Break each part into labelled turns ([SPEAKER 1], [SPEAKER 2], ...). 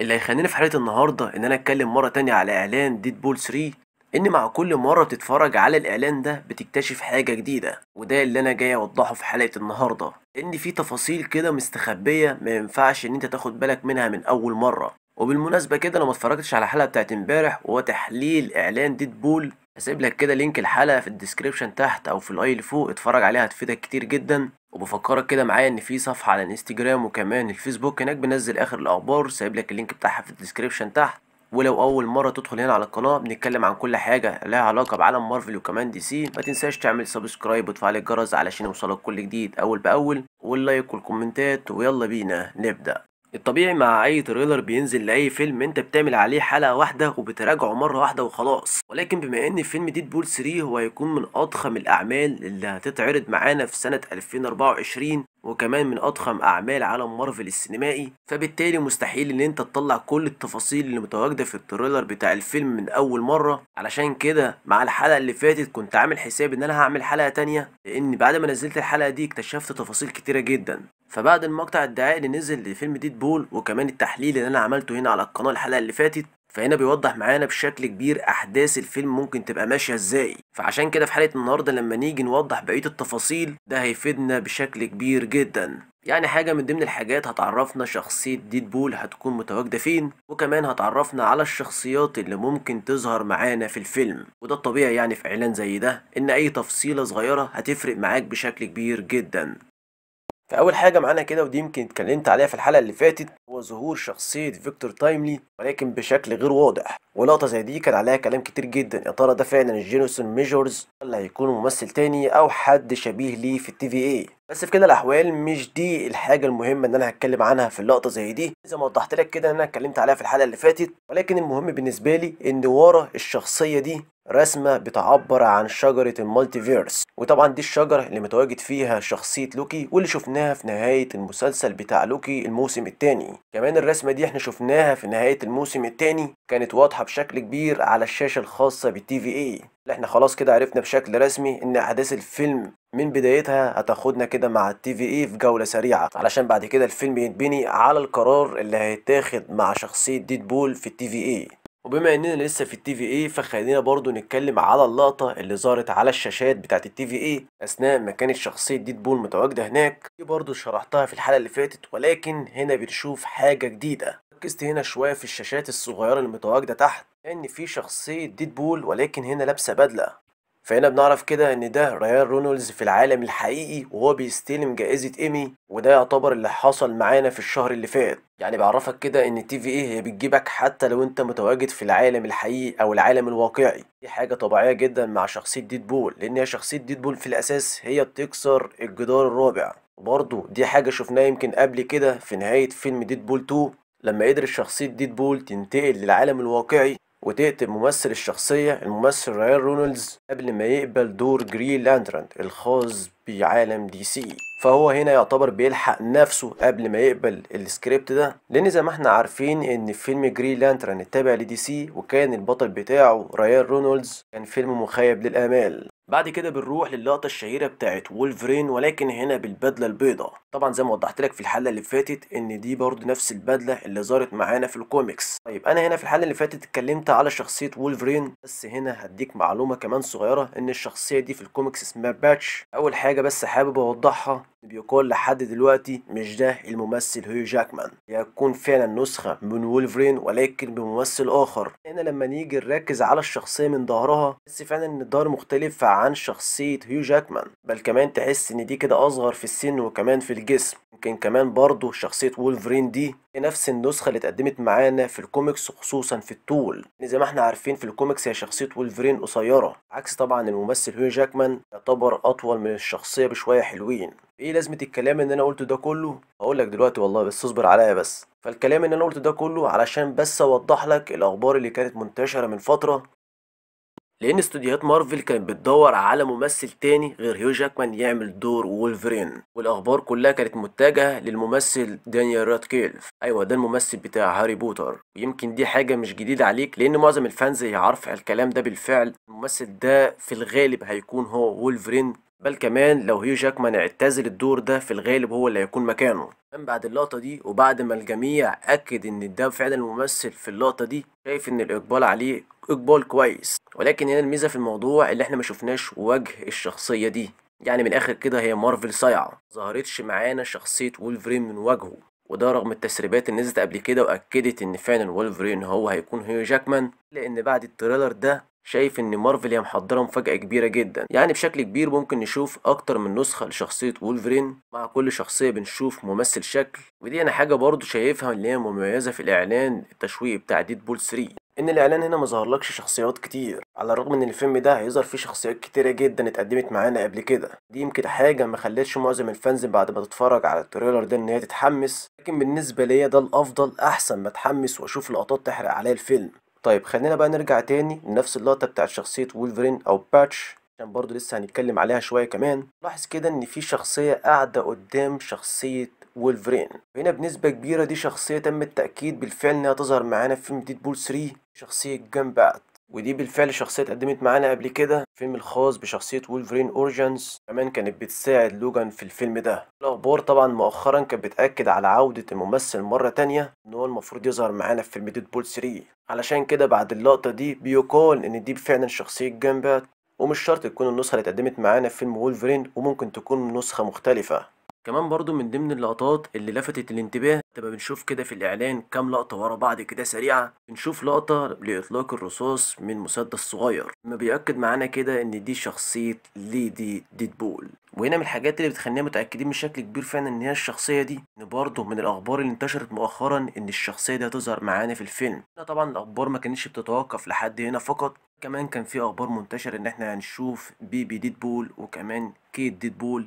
[SPEAKER 1] اللي هيخليني في حلقة النهاردة إن أنا أتكلم مرة تانية على إعلان ديد بول 3 إن مع كل مرة بتتفرج على الإعلان ده بتكتشف حاجة جديدة وده اللي أنا جاي أوضحه في حلقة النهاردة إن في تفاصيل كده مستخبية ما ينفعش إن أنت تاخد بالك منها من أول مرة وبالمناسبة كده لو ما اتفرجتش على الحلقة بتاعت امبارح وهو تحليل إعلان ديد بول هسيب لك كده لينك الحلقة في الديسكريبشن تحت أو في الأي اللي فوق اتفرج عليها هتفيدك كتير جدا وبفكرك كده معايا إن في صفحة على الانستجرام وكمان الفيسبوك هناك بنزل آخر الأخبار سايب لك اللينك بتاعها في الديسكريبشن تحت ولو أول مرة تدخل هنا على القناة بنتكلم عن كل حاجة لها علاقة بعالم مارفل وكمان دي سي ما تنساش تعمل سبسكرايب وتفعل الجرس علشان يوصلك كل جديد أول بأول واللايك والكومنتات ويلا بينا نبدأ الطبيعي مع اي تريلر بينزل لاي فيلم انت بتعمل عليه حلقه واحده وبتراجعه مره واحده وخلاص ولكن بما ان فيلم ديد بول 3 هو هيكون من اضخم الاعمال اللي هتتعرض معانا في سنه 2024 وكمان من اضخم اعمال عالم مارفل السينمائي فبالتالي مستحيل ان انت تطلع كل التفاصيل اللي متواجده في التريلر بتاع الفيلم من اول مره علشان كده مع الحلقه اللي فاتت كنت عامل حساب ان انا هعمل حلقه تانية لان بعد ما نزلت الحلقه دي اكتشفت تفاصيل كتيره جدا فبعد المقطع الدعائي اللي نزل لفيلم ديد بول وكمان التحليل اللي انا عملته هنا على القناه الحلقه اللي فاتت فهنا بيوضح معانا بشكل كبير احداث الفيلم ممكن تبقى ماشيه ازاي فعشان كده في حلقه النهارده لما نيجي نوضح بقيه التفاصيل ده هيفيدنا بشكل كبير جدا يعني حاجه من ضمن الحاجات هتعرفنا شخصيه ديدبول هتكون متواجده فين وكمان هتعرفنا على الشخصيات اللي ممكن تظهر معانا في الفيلم وده الطبيعي يعني في اعلان زي ده ان اي تفصيله صغيره هتفرق معاك بشكل كبير جدا فاول حاجه معانا كده ودي يمكن اتكلمت عليها في الحلقه اللي فاتت هو ظهور شخصيه فيكتور تايملي ولكن بشكل غير واضح ولقطه زي دي كان عليها كلام كتير جدا يا ترى ده فعلا جينيسون ميجورز ولا هيكون ممثل تاني او حد شبيه ليه في التي في اي بس في كده الاحوال مش دي الحاجه المهمه ان انا هتكلم عنها في اللقطه زي دي زي ما وضحت لك كده ان انا اتكلمت عليها في الحلقه اللي فاتت ولكن المهم بالنسبه لي ان ورا الشخصيه دي رسمة بتعبر عن شجرة المالتيفيرس وطبعا دي الشجرة اللي متواجد فيها شخصية لوكي واللي شفناها في نهاية المسلسل بتاع لوكي الموسم الثاني كمان الرسمة دي احنا شفناها في نهاية الموسم الثاني كانت واضحة بشكل كبير على الشاشة الخاصة بالتي في اي احنا خلاص كده عرفنا بشكل رسمي ان احداث الفيلم من بدايتها هتاخدنا كده مع التي في اي في جولة سريعة علشان بعد كده الفيلم يتبني على القرار اللي هيتاخد مع شخصية ديدبول في التي في اي وبما اننا لسه في التي في اي فخلينا برضو نتكلم على اللقطه اللي ظهرت على الشاشات بتاعت التي في اي اثناء ما كانت شخصيه ديدبول بول متواجده هناك دي برضو شرحتها في الحلقه اللي فاتت ولكن هنا بنشوف حاجه جديده ركزت هنا شويه في الشاشات الصغيره اللي متواجده تحت ان في شخصيه ديدبول بول ولكن هنا لابسه بدله فهنا بنعرف كده ان ده ريان رونولدز في العالم الحقيقي وهو بيستلم جائزة ايمي وده يعتبر اللي حصل معانا في الشهر اللي فات يعني بعرفك كده ان التي في ايه هي بتجيبك حتى لو انت متواجد في العالم الحقيقي او العالم الواقعي دي حاجة طبيعية جدا مع شخصية ديدبول لان هي شخصية ديدبول في الاساس هي بتكسر الجدار الرابع وبرده دي حاجة شفناها يمكن قبل كده في نهاية فيلم ديدبول 2 لما قدر شخصية ديدبول تنتقل للعالم الواقعي وتقتل ممثل الشخصية الممثل رايان رونالدز قبل ما يقبل دور جرين لاندراند الخاص بعالم دي سي فهو هنا يعتبر بيلحق نفسه قبل ما يقبل السكريبت ده لان زي ما احنا عارفين ان فيلم جرين لانترن التابع لدي سي وكان البطل بتاعه رايان رونالدز كان فيلم مخيب للامال بعد كده بنروح للقطة الشهيرة بتاعت وولفرين ولكن هنا بالبدلة البيضاء طبعا زي ما وضحت لك في الحلقة اللي فاتت ان دي برضه نفس البدلة اللي ظهرت معانا في الكوميكس طيب انا هنا في الحلقة اللي فاتت اتكلمت على شخصية وولفرين بس هنا هديك معلومة كمان صغيرة ان الشخصية دي في الكوميكس اسمها باتش اول حاجة بس حابب اوضحها بيقول لحد دلوقتي مش ده الممثل هيو جاكمان يكون فعلا نسخة من وولفرين ولكن بممثل آخر هنا لما نيجي نركز على الشخصية من ظهرها تحس فعلا إن الظهر مختلف عن شخصية هيو جاكمان بل كمان تحس إن دي كده أصغر في السن وكمان في الجسم يمكن كمان برضه شخصية وولفرين دي هي نفس النسخة اللي اتقدمت معانا في الكوميكس خصوصا في الطول يعني زي ما احنا عارفين في الكوميكس هي شخصية وولفرين قصيرة عكس طبعا الممثل هيو جاكمان يعتبر أطول من الشخصية بشوية حلوين ايه لازمه الكلام ان انا قلته ده كله هقول لك دلوقتي والله بس اصبر عليا بس فالكلام ان انا قلته ده كله علشان بس اوضح لك الاخبار اللي كانت منتشره من فتره لان استوديوهات مارفل كانت بتدور على ممثل تاني غير هيو جاكمان يعمل دور وولفرين والاخبار كلها كانت متجهه للممثل دانيال راتكيلف ايوه ده الممثل بتاع هاري بوتر ويمكن دي حاجه مش جديده عليك لان معظم الفانز يعرف الكلام ده بالفعل الممثل ده في الغالب هيكون هو وولفرين بل كمان لو هيو جاكمان اعتزل الدور ده في الغالب هو اللي هيكون مكانه من بعد اللقطة دي وبعد ما الجميع أكد إن ده فعلا الممثل في اللقطة دي شايف إن الإقبال عليه إقبال كويس ولكن هنا الميزة في الموضوع اللي إحنا ما شفناش وجه الشخصية دي يعني من الآخر كده هي مارفل صايعة ظهرتش معانا شخصية وولفرين من وجهه وده رغم التسريبات اللي نزلت قبل كده واكدت ان فعلا وولفرين هو هيكون هيو جاكمان لان بعد التريلر ده شايف ان مارفل هي محضره مفاجاه كبيره جدا يعني بشكل كبير ممكن نشوف اكتر من نسخه لشخصيه وولفرين مع كل شخصيه بنشوف ممثل شكل ودي انا حاجه برضو شايفها اللي هي مميزه في الاعلان التشويق بتاع ديدبول 3 ان الاعلان هنا ما ظهرلكش شخصيات كتير على الرغم ان الفيلم ده هيظهر فيه شخصيات كتيره جدا اتقدمت معانا قبل كده دي يمكن حاجه ما خلتش معظم الفانز بعد ما تتفرج على التريلر ده ان هي تتحمس لكن بالنسبه ليا ده الافضل احسن ما اتحمس واشوف لقطات تحرق عليا الفيلم طيب خلينا بقى نرجع تاني لنفس اللقطه بتاعت شخصيه وولفرين او باتش عشان برضه لسه هنتكلم عليها شويه كمان لاحظ كده ان في شخصيه قاعده قدام شخصيه وولفرين هنا بنسبة كبيرة دي شخصية تم التأكيد بالفعل إنها تظهر معانا في فيلم ديدبول 3 شخصية جامبات ودي بالفعل شخصية اتقدمت معانا قبل كده الفيلم الخاص بشخصية وولفرين أورجنز كمان كانت بتساعد لوجان في الفيلم ده الأخبار طبعا مؤخرا كانت بتأكد على عودة الممثل مرة تانية إن هو المفروض يظهر معانا في فيلم ديدبول 3 علشان كده بعد اللقطة دي بيقال إن دي فعلا شخصية جامبات ومش شرط تكون النسخة اللي اتقدمت معانا في فيلم وولفرين وممكن تكون نسخة مختلفة كمان برضو من ضمن اللقطات اللي لفتت الانتباه تبقى بنشوف كده في الاعلان كام لقطه ورا بعض كده سريعه بنشوف لقطه لاطلاق الرصاص من مسدس صغير ما بيأكد معانا كده ان دي شخصيه ليدي ديدبول وهنا من الحاجات اللي بتخلينا متاكدين بشكل كبير فعلا ان هي الشخصيه دي ان برضه من الاخبار اللي انتشرت مؤخرا ان الشخصيه دي هتظهر معانا في الفيلم طبعا الاخبار ما كانتش بتتوقف لحد هنا فقط كمان كان في اخبار منتشره ان احنا هنشوف بيبي ديدبول وكمان كيت ديدبول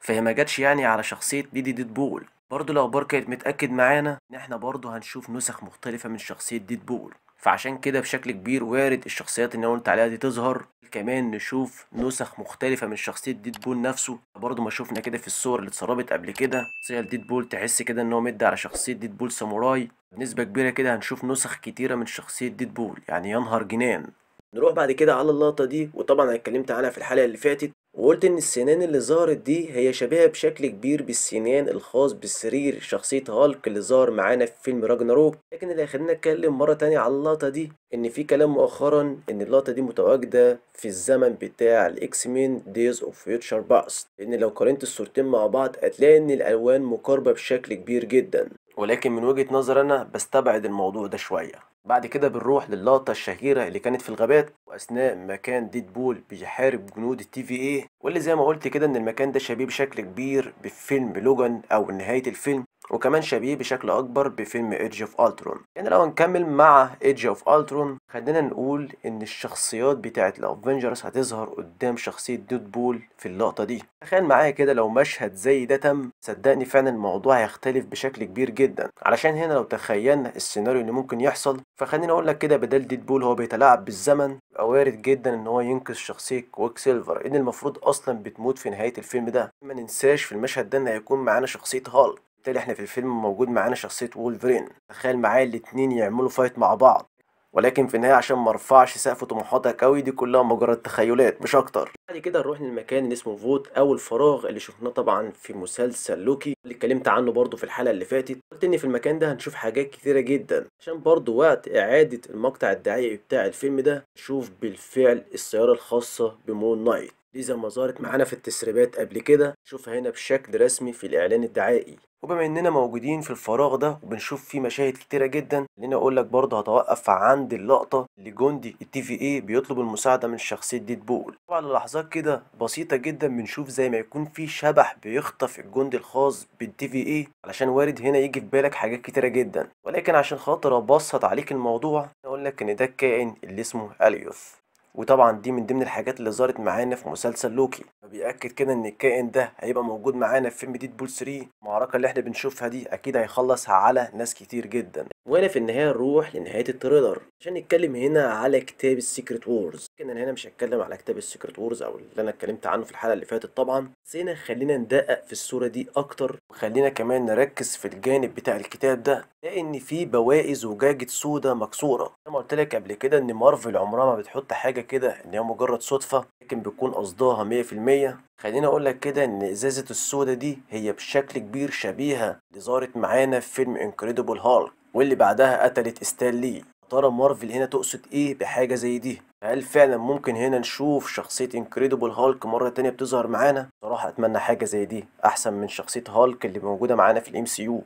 [SPEAKER 1] فهي ما جاتش يعني على شخصية ديدي ديدبول برضه الأخبار كانت متأكد معانا إن إحنا برضه هنشوف نسخ مختلفة من شخصية ديدبول فعشان كده بشكل كبير وارد الشخصيات اللي انا قلت عليها دي تظهر كمان نشوف نسخ مختلفة من شخصية ديدبول نفسه برضه ما شفنا كده في الصور اللي اتسربت قبل كده صيغ ديدبول تحس كده ان هو مد على شخصية ديدبول ساموراي بنسبة كبيرة كده هنشوف نسخ كتيرة من شخصية ديدبول يعني ينهر جنان نروح بعد كده على اللقطة دي وطبعا انا اتكلمت عنها في الحلقة اللي فاتت وقلت إن السنان اللي ظهرت دي هي شبيهة بشكل كبير بالسنان الخاص بالسرير شخصية هالك اللي ظهر معانا في فيلم راجناروك لكن اللي خلينا نتكلم مرة تانية على اللقطة دي إن في كلام مؤخرا إن اللقطة دي متواجدة في الزمن بتاع الإكس مين دايز أوف فيوتشر باست لأن لو قارنت الصورتين مع بعض هتلاقي إن الألوان مقاربة بشكل كبير جدا ولكن من وجهة نظر أنا بستبعد الموضوع ده شوية بعد كده بنروح للقطة الشهيرة اللي كانت في الغابات وأثناء ما كان ديدبول بيحارب جنود التي في ايه واللي زي ما قلت كده إن المكان ده شبيه بشكل كبير بفيلم لوجان أو نهاية الفيلم وكمان شبيه بشكل اكبر بفيلم ايدج اوف الترون يعني لو نكمل مع ايدج اوف الترون خلينا نقول ان الشخصيات بتاعه الافنجرز هتظهر قدام شخصيه ديد بول في اللقطه دي تخيل معايا كده لو مشهد زي ده تم صدقني فعلا الموضوع هيختلف بشكل كبير جدا علشان هنا لو تخيلنا السيناريو اللي ممكن يحصل فخليني اقول لك كده بدل ديد بول هو بيتلاعب بالزمن يبقى وارد جدا ان هو ينقذ شخصيه كويك سيلفر ان المفروض اصلا بتموت في نهايه الفيلم ده ما ننساش في المشهد ده ان هيكون معانا شخصيه هالك وبالتالي احنا في الفيلم موجود معانا شخصيه وولفرين تخيل معايا الاتنين يعملوا فايت مع بعض ولكن في النهايه عشان ما ارفعش سقف طموحاتك قوي دي كلها مجرد تخيلات مش اكتر بعد كده نروح للمكان اللي اسمه فوت او الفراغ اللي شفناه طبعا في مسلسل لوكي اللي اتكلمت عنه برضو في الحلقه اللي فاتت قلت ان في المكان ده هنشوف حاجات كتيره جدا عشان برضو وقت اعاده المقطع الدعائي بتاع الفيلم ده نشوف بالفعل السياره الخاصه بمون نايت دي زي ما ظهرت معانا في التسريبات قبل كده شوفها هنا بشكل رسمي في الإعلان الدعائي وبما اننا موجودين في الفراغ ده وبنشوف فيه مشاهد كتيره جدا خليني اقول لك برضه هتوقف عند اللقطه اللي جندي التي في اي بيطلب المساعده من شخصيه ديدبول طبعا لحظات كده بسيطه جدا بنشوف زي ما يكون في شبح بيخطف الجندي الخاص بالتي في اي علشان وارد هنا يجي في بالك حاجات كتيره جدا ولكن عشان خاطر ابسط عليك الموضوع اقول لك ان ده الكائن اللي اسمه اليوث وطبعا دي من ضمن الحاجات اللي ظهرت معانا في مسلسل لوكي فبيأكد كده ان الكائن ده هيبقى موجود معانا في فيلم ديد بول 3 المعركة اللي احنا بنشوفها دي اكيد هيخلص على ناس كتير جدا وهنا في النهاية نروح لنهاية التريلر عشان نتكلم هنا على كتاب السيكريت وورز لكن انا هنا مش هتكلم على كتاب السيكريت وورز او اللي انا اتكلمت عنه في الحلقه اللي فاتت طبعا بس هنا خلينا ندقق في الصوره دي اكتر وخلينا كمان نركز في الجانب بتاع الكتاب ده لان في بواقي زجاجه سودا مكسوره زي ما قلت لك قبل كده ان مارفل عمرها ما بتحط حاجه كده ان هي مجرد صدفه لكن بتكون قصدها 100% خليني اقول لك كده ان ازازه السودا دي هي بشكل كبير شبيهه اللي ظهرت معانا في فيلم انكريدبل هالك واللي بعدها قتلت ستانلي ترى مارفل هنا تقصد ايه بحاجه زي دي هل فعلا ممكن هنا نشوف شخصية انكريدبل هالك مرة تانية بتظهر معانا؟ صراحة أتمنى حاجة زي دي أحسن من شخصية هالك اللي موجودة معانا في الام سي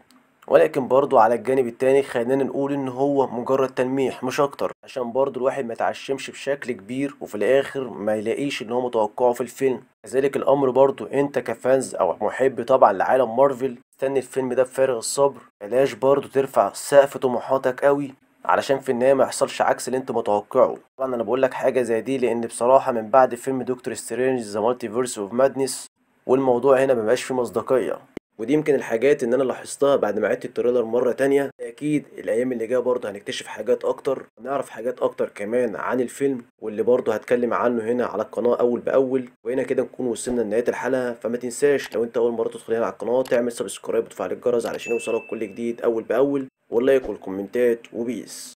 [SPEAKER 1] ولكن برضو على الجانب التاني خلينا نقول ان هو مجرد تلميح مش اكتر عشان برضو الواحد ما يتعشمش بشكل كبير وفي الاخر ما يلاقيش اللي هو متوقعه في الفيلم كذلك الامر برضو انت كفانز او محب طبعا لعالم مارفل استني الفيلم ده بفارغ الصبر بلاش برضو ترفع سقف طموحاتك قوي علشان في النهايه ما يحصلش عكس اللي انت متوقعه طبعا انا بقول لك حاجه زي دي لان بصراحه من بعد فيلم دكتور سترينج ذا مالتيفيرس اوف مادنس والموضوع هنا مبقاش فيه مصداقيه ودي يمكن الحاجات ان انا لاحظتها بعد ما عدت التريلر مره تانية اكيد الايام اللي جايه برضه هنكتشف حاجات اكتر ونعرف حاجات اكتر كمان عن الفيلم واللي برضه هتكلم عنه هنا على القناه اول باول وهنا كده نكون وصلنا لنهايه الحلقه فما تنساش لو انت اول مره تدخل هنا على القناه تعمل سبسكرايب وتفعل الجرس علشان يوصلك كل جديد اول باول واللايك والكومنتات وبيس